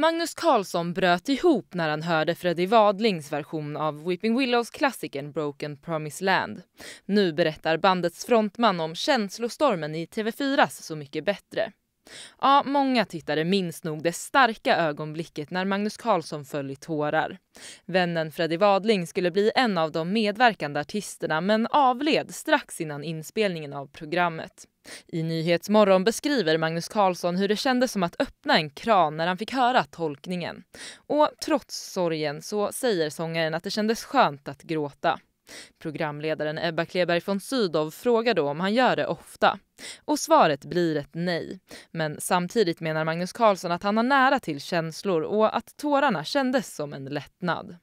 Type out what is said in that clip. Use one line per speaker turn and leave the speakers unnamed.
Magnus Carlsson bröt ihop när han hörde Freddy Wadlings version av Weeping Willows-klassikern Broken Promised Land. Nu berättar bandets frontman om känslostormen i TV4s Så mycket bättre. Ja, många tittare minns nog det starka ögonblicket när Magnus Carlsson föll i tårar. Vännen Freddy Wadling skulle bli en av de medverkande artisterna men avled strax innan inspelningen av programmet. I Nyhetsmorgon beskriver Magnus Carlsson hur det kändes som att öppna en kran när han fick höra tolkningen. Och trots sorgen så säger sångaren att det kändes skönt att gråta. Programledaren Ebba Kleberg von Sydow frågar då om han gör det ofta. Och svaret blir ett nej. Men samtidigt menar Magnus Carlsson att han har nära till känslor och att tårarna kändes som en lättnad.